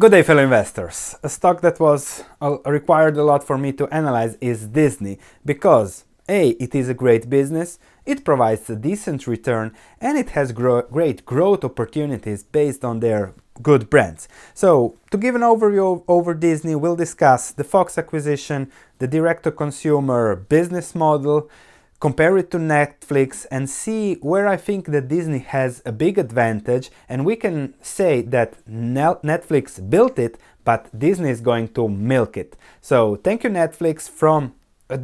Good day fellow investors. A stock that was uh, required a lot for me to analyze is Disney because A. It is a great business, it provides a decent return and it has gro great growth opportunities based on their good brands. So to give an overview over Disney, we'll discuss the Fox acquisition, the direct-to-consumer business model, compare it to Netflix and see where I think that Disney has a big advantage and we can say that Netflix built it but Disney is going to milk it. So thank you Netflix from a,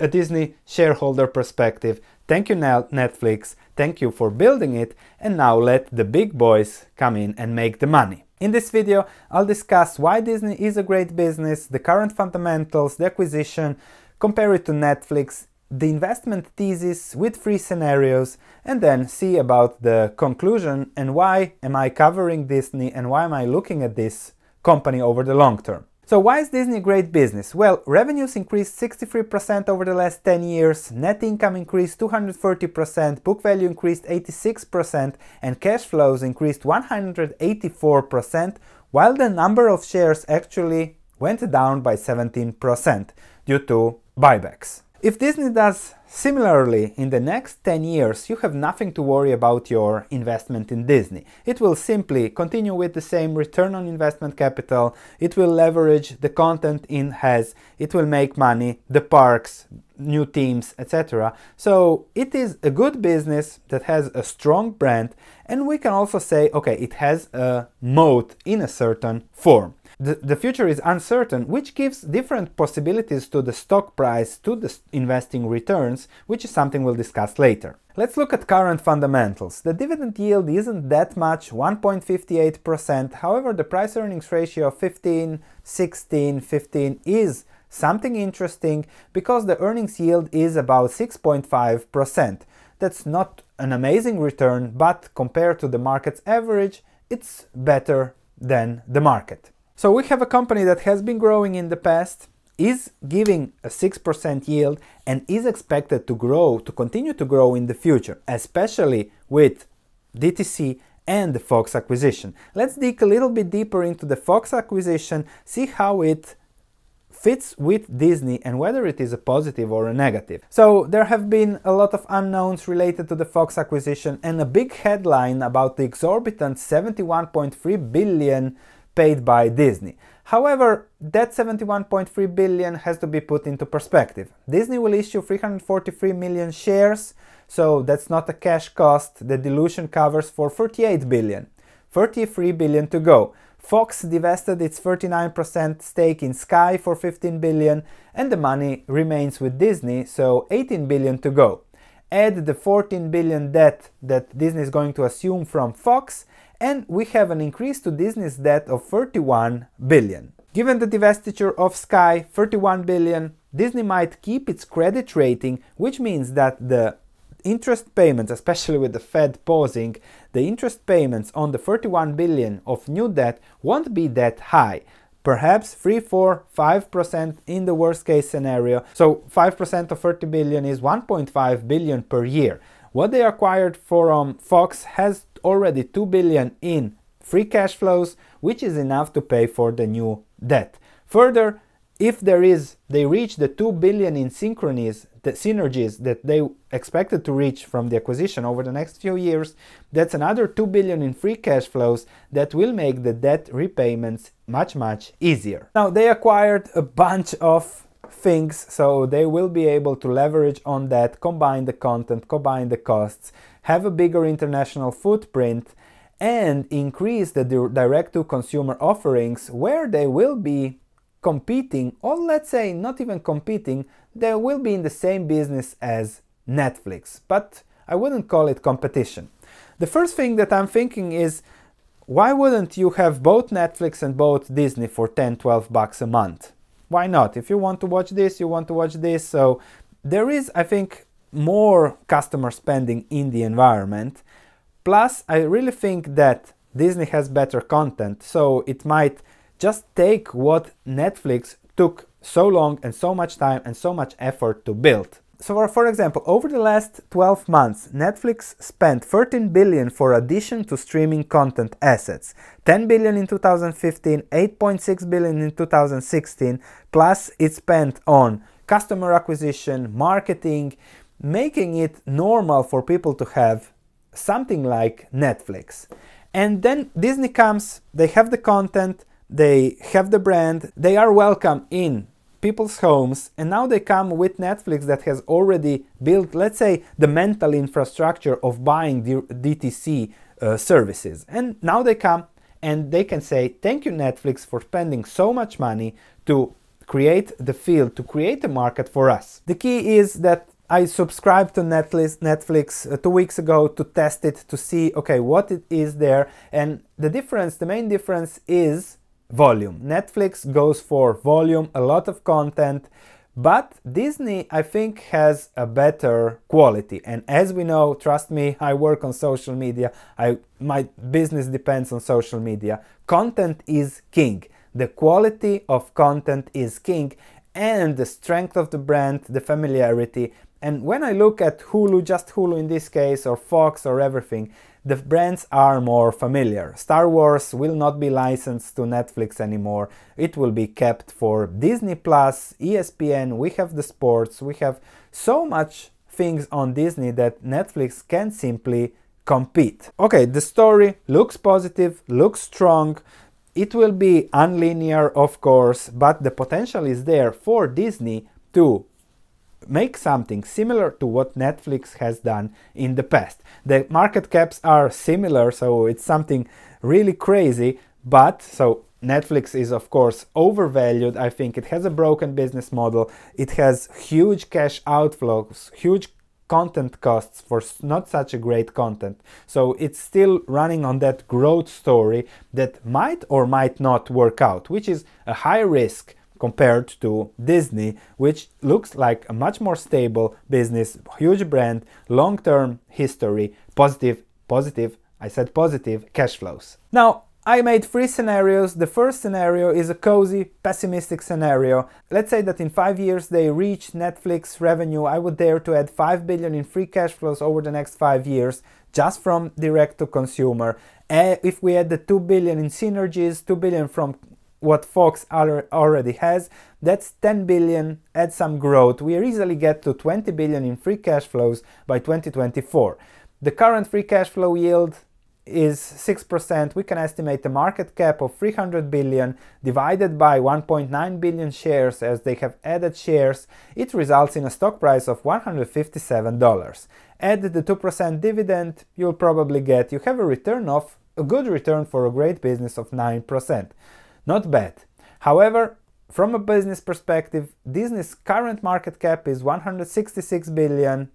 a Disney shareholder perspective. Thank you Netflix, thank you for building it and now let the big boys come in and make the money. In this video I'll discuss why Disney is a great business, the current fundamentals, the acquisition, compare it to Netflix the investment thesis with three scenarios and then see about the conclusion and why am I covering Disney and why am I looking at this company over the long term. So why is Disney great business? Well, revenues increased 63% over the last 10 years, net income increased 230%, book value increased 86% and cash flows increased 184% while the number of shares actually went down by 17% due to buybacks. If Disney does similarly in the next 10 years, you have nothing to worry about your investment in Disney. It will simply continue with the same return on investment capital, it will leverage the content it has, it will make money, the parks, new teams, etc. So it is a good business that has a strong brand, and we can also say, okay, it has a moat in a certain form. The, the future is uncertain, which gives different possibilities to the stock price, to the investing returns, which is something we'll discuss later. Let's look at current fundamentals. The dividend yield isn't that much, 1.58%, however the price earnings ratio of 15, 16, 15 is something interesting because the earnings yield is about 6.5%. That's not an amazing return, but compared to the market's average, it's better than the market. So we have a company that has been growing in the past, is giving a 6% yield and is expected to grow, to continue to grow in the future, especially with DTC and the Fox acquisition. Let's dig a little bit deeper into the Fox acquisition, see how it fits with Disney and whether it is a positive or a negative. So there have been a lot of unknowns related to the Fox acquisition and a big headline about the exorbitant 71.3 billion paid by Disney. However, that 71.3 billion has to be put into perspective. Disney will issue 343 million shares, so that's not a cash cost. The dilution covers for 38 billion. 33 billion to go. Fox divested its 39% stake in Sky for 15 billion and the money remains with Disney, so 18 billion to go. Add the 14 billion debt that Disney is going to assume from Fox and we have an increase to Disney's debt of 31 billion. Given the divestiture of Sky, 31 billion, Disney might keep its credit rating, which means that the interest payments, especially with the Fed pausing, the interest payments on the 31 billion of new debt won't be that high. Perhaps 3, 4, 5% in the worst case scenario. So 5% of 30 billion is 1.5 billion per year. What they acquired from Fox has already 2 billion in free cash flows, which is enough to pay for the new debt. Further, if there is they reach the 2 billion in synchronies the synergies that they expected to reach from the acquisition over the next few years that's another 2 billion in free cash flows that will make the debt repayments much much easier now they acquired a bunch of things so they will be able to leverage on that combine the content combine the costs have a bigger international footprint and increase the direct to consumer offerings where they will be competing or let's say not even competing they will be in the same business as Netflix but I wouldn't call it competition the first thing that I'm thinking is why wouldn't you have both Netflix and both Disney for 10 12 bucks a month why not? If you want to watch this, you want to watch this. So there is, I think, more customer spending in the environment. Plus, I really think that Disney has better content, so it might just take what Netflix took so long and so much time and so much effort to build so for, for example, over the last 12 months, Netflix spent 13 billion for addition to streaming content assets. 10 billion in 2015, 8.6 billion in 2016, plus it spent on customer acquisition, marketing, making it normal for people to have something like Netflix. And then Disney comes, they have the content, they have the brand, they are welcome in people's homes and now they come with Netflix that has already built, let's say, the mental infrastructure of buying D DTC uh, services. And now they come and they can say, thank you Netflix for spending so much money to create the field, to create a market for us. The key is that I subscribed to Netflix, uh, two weeks ago to test it, to see, okay, what it is there. And the difference, the main difference is volume. Netflix goes for volume, a lot of content, but Disney, I think, has a better quality. And as we know, trust me, I work on social media. I, my business depends on social media. Content is king. The quality of content is king and the strength of the brand, the familiarity. And when I look at Hulu, just Hulu in this case, or Fox or everything, the brands are more familiar. Star Wars will not be licensed to Netflix anymore. It will be kept for Disney Plus, ESPN, we have the sports, we have so much things on Disney that Netflix can simply compete. Okay, the story looks positive, looks strong. It will be unlinear, of course, but the potential is there for Disney to make something similar to what Netflix has done in the past. The market caps are similar, so it's something really crazy, but so Netflix is of course overvalued. I think it has a broken business model. It has huge cash outflows, huge content costs for not such a great content. So it's still running on that growth story that might or might not work out, which is a high risk compared to Disney, which looks like a much more stable business, huge brand, long-term history, positive, positive, I said positive cash flows. Now, I made three scenarios. The first scenario is a cozy, pessimistic scenario. Let's say that in five years they reach Netflix revenue. I would dare to add 5 billion in free cash flows over the next five years just from direct to consumer. Eh, if we add the 2 billion in synergies, 2 billion from what Fox already has, that's 10 billion, add some growth, we easily get to 20 billion in free cash flows by 2024. The current free cash flow yield is 6%. We can estimate the market cap of 300 billion divided by 1.9 billion shares as they have added shares. It results in a stock price of $157. Add the 2% dividend you'll probably get. You have a return of a good return for a great business of 9%. Not bad. However, from a business perspective, Disney's current market cap is 166 billion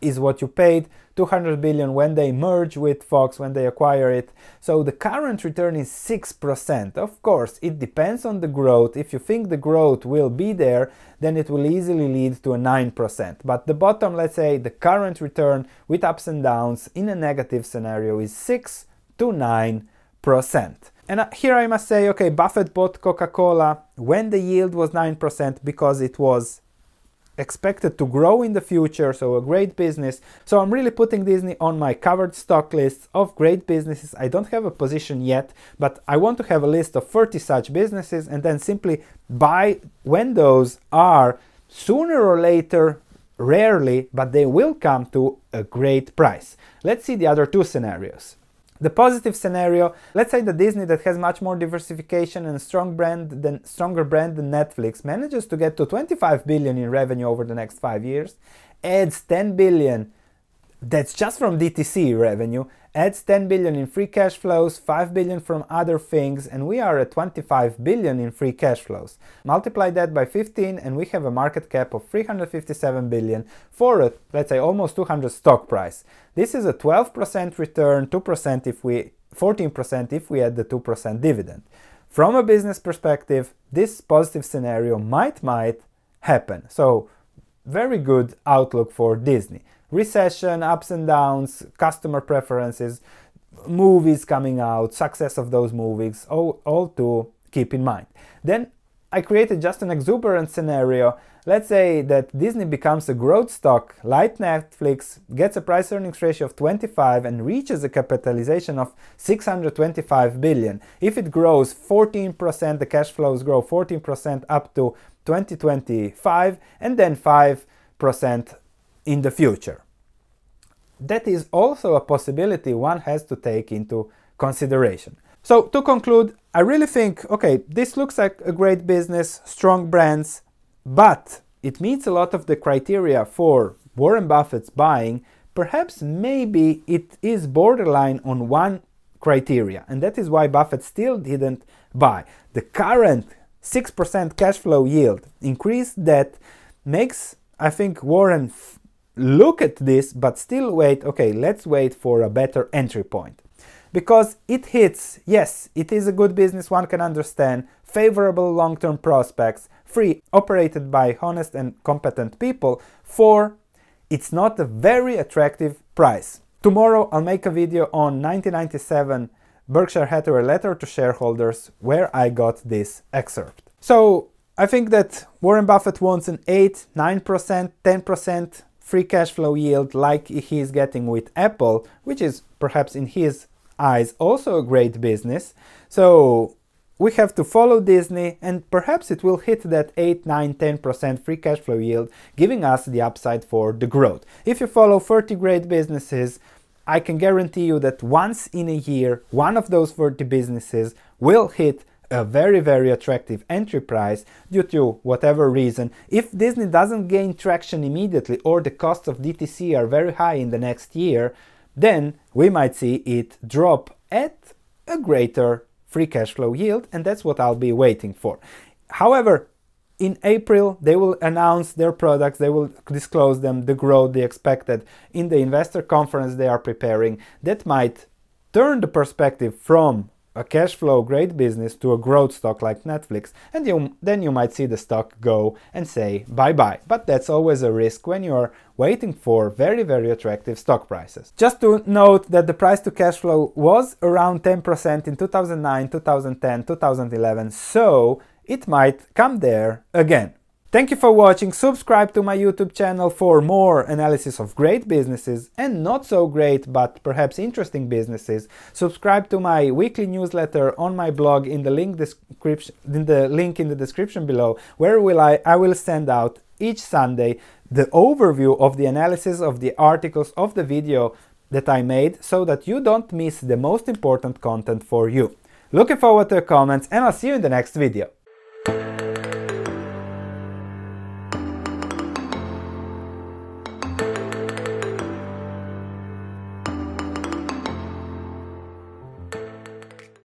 is what you paid 200 billion when they merge with Fox when they acquire it. So the current return is 6%. Of course, it depends on the growth. If you think the growth will be there, then it will easily lead to a 9%. But the bottom, let's say the current return with ups and downs in a negative scenario is 6 to 9%. And uh, here I must say, okay, Buffett bought Coca-Cola when the yield was 9% because it was expected to grow in the future, so a great business. So I'm really putting Disney on my covered stock list of great businesses. I don't have a position yet, but I want to have a list of 30 such businesses and then simply buy when those are sooner or later, rarely, but they will come to a great price. Let's see the other two scenarios. The positive scenario, let's say that Disney that has much more diversification and strong brand than stronger brand than Netflix manages to get to 25 billion in revenue over the next 5 years, adds 10 billion that's just from DTC revenue adds 10 billion in free cash flows, 5 billion from other things, and we are at 25 billion in free cash flows. Multiply that by 15 and we have a market cap of 357 billion for a, let's say, almost 200 stock price. This is a 12% return, 2% if we, 14% if we add the 2% dividend. From a business perspective, this positive scenario might, might happen. So very good outlook for Disney recession, ups and downs, customer preferences, movies coming out, success of those movies, all, all to keep in mind. Then I created just an exuberant scenario. Let's say that Disney becomes a growth stock, like Netflix, gets a price earnings ratio of 25 and reaches a capitalization of 625 billion. If it grows 14%, the cash flows grow 14% up to 2025 and then 5% in the future that is also a possibility one has to take into consideration. So to conclude, I really think, okay, this looks like a great business, strong brands, but it meets a lot of the criteria for Warren Buffett's buying. Perhaps maybe it is borderline on one criteria, and that is why Buffett still didn't buy. The current 6% cash flow yield, increased that makes, I think, Warren look at this, but still wait, okay, let's wait for a better entry point. Because it hits, yes, it is a good business, one can understand, favorable long-term prospects, free, operated by honest and competent people, four, it's not a very attractive price. Tomorrow I'll make a video on 1997 Berkshire Hathaway letter to shareholders where I got this excerpt. So I think that Warren Buffett wants an 8, 9%, 10% free cash flow yield like he is getting with Apple, which is perhaps in his eyes also a great business. So we have to follow Disney and perhaps it will hit that 8, 9, 10% free cash flow yield, giving us the upside for the growth. If you follow 30 great businesses, I can guarantee you that once in a year, one of those 30 businesses will hit a very, very attractive entry price due to whatever reason, if Disney doesn't gain traction immediately or the costs of DTC are very high in the next year, then we might see it drop at a greater free cash flow yield, and that's what I'll be waiting for. However, in April, they will announce their products, they will disclose them, the growth they expected in the investor conference they are preparing. That might turn the perspective from a cash flow great business to a growth stock like Netflix and you, then you might see the stock go and say bye bye. But that's always a risk when you're waiting for very very attractive stock prices. Just to note that the price to cash flow was around 10% in 2009, 2010, 2011 so it might come there again. Thank you for watching, subscribe to my YouTube channel for more analysis of great businesses and not so great but perhaps interesting businesses. Subscribe to my weekly newsletter on my blog in the link description in the link in the description below where will I, I will send out each Sunday the overview of the analysis of the articles of the video that I made so that you don't miss the most important content for you. Looking forward to your comments and I'll see you in the next video.